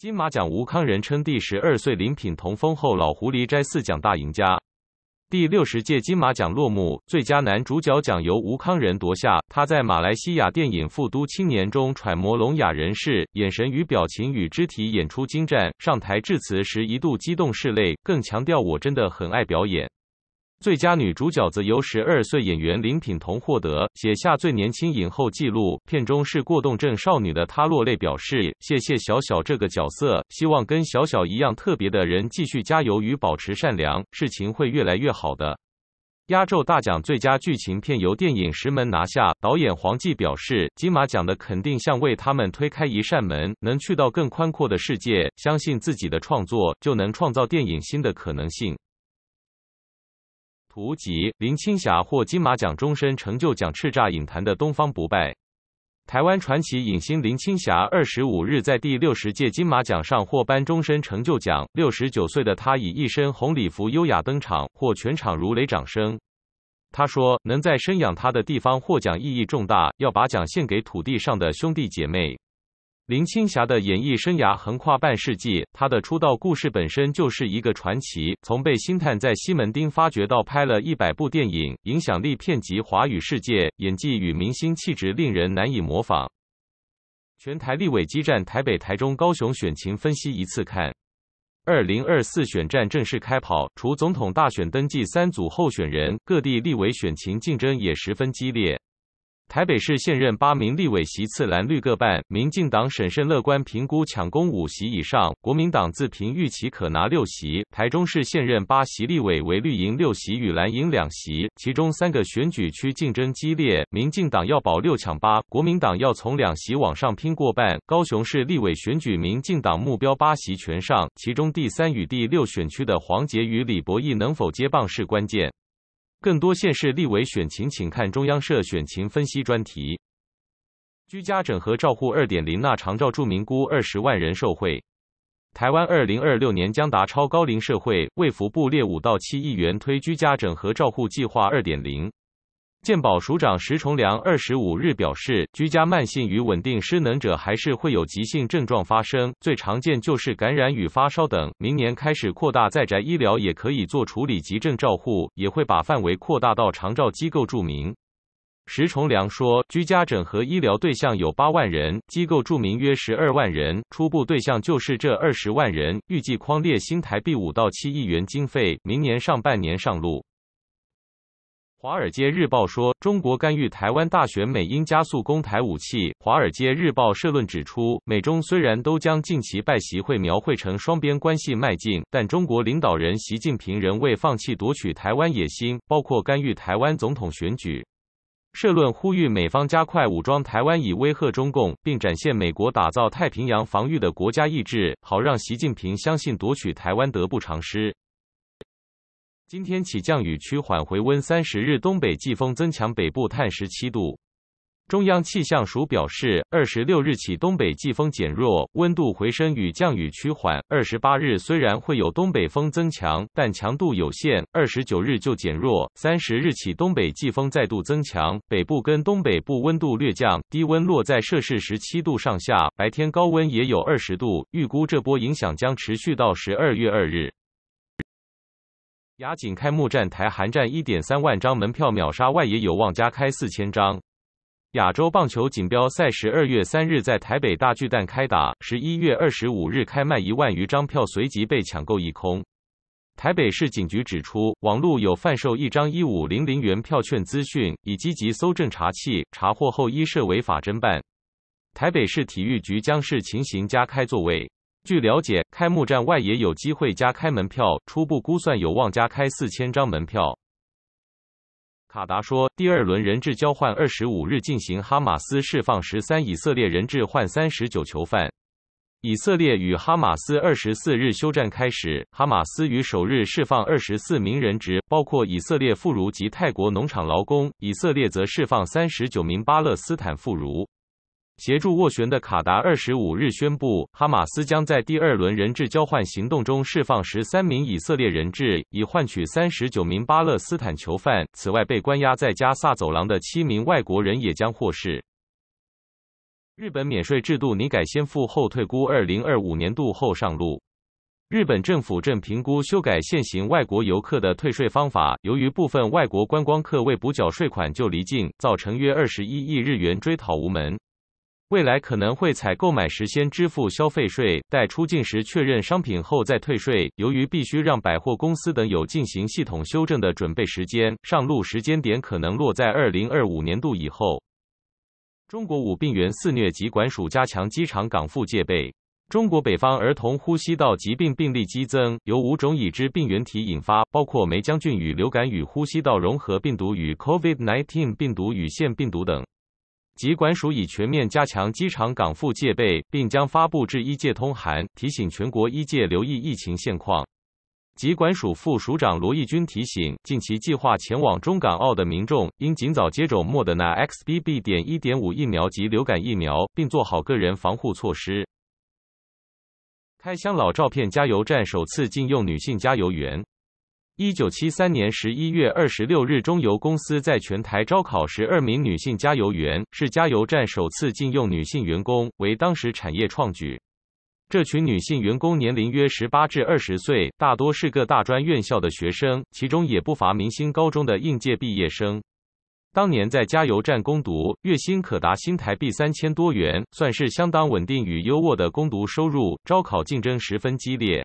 金马奖吴康仁称第十二岁林品彤封后老狐狸摘四奖大赢家。第六十届金马奖落幕，最佳男主角奖由吴康仁夺下。他在马来西亚电影《富都青年》中揣摩聋哑人士眼神与表情与肢体演出精湛，上台致辞时一度激动拭泪，更强调我真的很爱表演。最佳女主角子由十二岁演员林品彤获得，写下最年轻影后纪录。片中是过动症少女的她落泪表示：“谢谢小小这个角色，希望跟小小一样特别的人继续加油与保持善良，事情会越来越好的。”压轴大奖最佳剧情片由电影《石门》拿下，导演黄骥表示：“金马奖的肯定像为他们推开一扇门，能去到更宽阔的世界，相信自己的创作就能创造电影新的可能性。”无极林青霞获金马奖终身成就奖，叱咤影坛的东方不败。台湾传奇影星林青霞二十五日在第六十届金马奖上获颁终身成就奖，六十九岁的她以一身红礼服优雅登场，获全场如雷掌声。她说：“能在生养她的地方获奖意义重大，要把奖献给土地上的兄弟姐妹。”林青霞的演艺生涯横跨半世纪，她的出道故事本身就是一个传奇。从被星探在西门町发掘到拍了一百部电影，影响力遍及华语世界，演技与明星气质令人难以模仿。全台立委激战，台北、台中、高雄选情分析一次看。二零二四选战正式开跑，除总统大选登记三组候选人，各地立委选情竞争也十分激烈。台北市现任八名立委席次蓝绿各半，民进党审慎乐观评估抢攻五席以上，国民党自评预期可拿六席。台中市现任八席立委为绿营六席与蓝营两席，其中三个选举区竞争激烈，民进党要保六抢八，国民党要从两席往上拼过半。高雄市立委选举，民进党目标八席全上，其中第三与第六选区的黄杰与李博毅能否接棒是关键。更多县市立委选情，请看中央社选情分析专题。居家整合照护二点零，那长照住民估二十万人受惠。台湾二零二六年将达超高龄社会，卫福部列五到七亿元推居家整合照护计划二点零。健保署长石崇良二十五日表示，居家慢性与稳定失能者还是会有急性症状发生，最常见就是感染与发烧等。明年开始扩大在宅医疗，也可以做处理急症照护，也会把范围扩大到长照机构注明。石崇良说，居家整合医疗对象有八万人，机构注明约十二万人，初步对象就是这二十万人，预计框列新台币五到七亿元经费，明年上半年上路。《华尔街日报》说，中国干预台湾大选，美英加速攻台武器。《华尔街日报》社论指出，美中虽然都将近期拜习会描绘成双边关系迈进，但中国领导人习近平仍未放弃夺取台湾野心，包括干预台湾总统选举。社论呼吁美方加快武装台湾，以威吓中共，并展现美国打造太平洋防御的国家意志，好让习近平相信夺取台湾得不偿失。今天起降雨趋缓回温，三十日东北季风增强，北部探十七度。中央气象署表示，二十六日起东北季风减弱，温度回升与降雨趋缓。二十八日虽然会有东北风增强，但强度有限，二十九日就减弱。三十日起东北季风再度增强，北部跟东北部温度略降，低温落在摄氏十七度上下，白天高温也有二十度。预估这波影响将持续到十二月二日。亚锦开幕站台韩站一点三万张门票秒杀外野有望加开四千张。亚洲棒球锦标赛十二月三日在台北大巨蛋开打，十一月二十五日开卖一万余张票，随即被抢购一空。台北市警局指出，网络有贩售一张一五零零元票券资讯，已积极搜证查器，查获后依涉违法侦办。台北市体育局将视情形加开座位。据了解，开幕战外也有机会加开门票，初步估算有望加开四千张门票。卡达说，第二轮人质交换二十五日进行，哈马斯释放十三以色列人质换三十九囚犯。以色列与哈马斯二十四日休战开始，哈马斯于首日释放二十四名人质，包括以色列妇孺及泰国农场劳工；以色列则释放三十九名巴勒斯坦妇孺。协助斡旋的卡达二十五日宣布，哈马斯将在第二轮人质交换行动中释放十三名以色列人质，以换取三十九名巴勒斯坦囚犯。此外，被关押在加萨走廊的七名外国人也将获释。日本免税制度拟改先付后退，估二零二五年度后上路。日本政府正评估修改现行外国游客的退税方法，由于部分外国观光客未补缴税款就离境，造成约二十一亿日元追讨无门。未来可能会采购买时先支付消费税，待出境时确认商品后再退税。由于必须让百货公司等有进行系统修正的准备时间，上路时间点可能落在二零二五年度以后。中国五病原肆虐及管署加强机场港埠戒备。中国北方儿童呼吸道疾病病例激增，由五种已知病原体引发，包括梅浆菌与流感与呼吸道融合病毒与 COVID-19 病毒与腺病毒等。疾管署已全面加强机场、港、府戒备，并将发布至一届通函，提醒全国一届留意疫情现况。疾管署副署长罗益军提醒，近期计划前往中港澳的民众，应尽早接种莫德纳 XBB. 点一点疫苗及流感疫苗，并做好个人防护措施。开箱老照片，加油站首次禁用女性加油员。一九七三年十一月二十六日，中油公司在全台招考十二名女性加油员，是加油站首次禁用女性员工，为当时产业创举。这群女性员工年龄约十八至二十岁，大多是各大专院校的学生，其中也不乏明星高中的应届毕业生。当年在加油站攻读，月薪可达新台币三千多元，算是相当稳定与优渥的攻读收入。招考竞争十分激烈。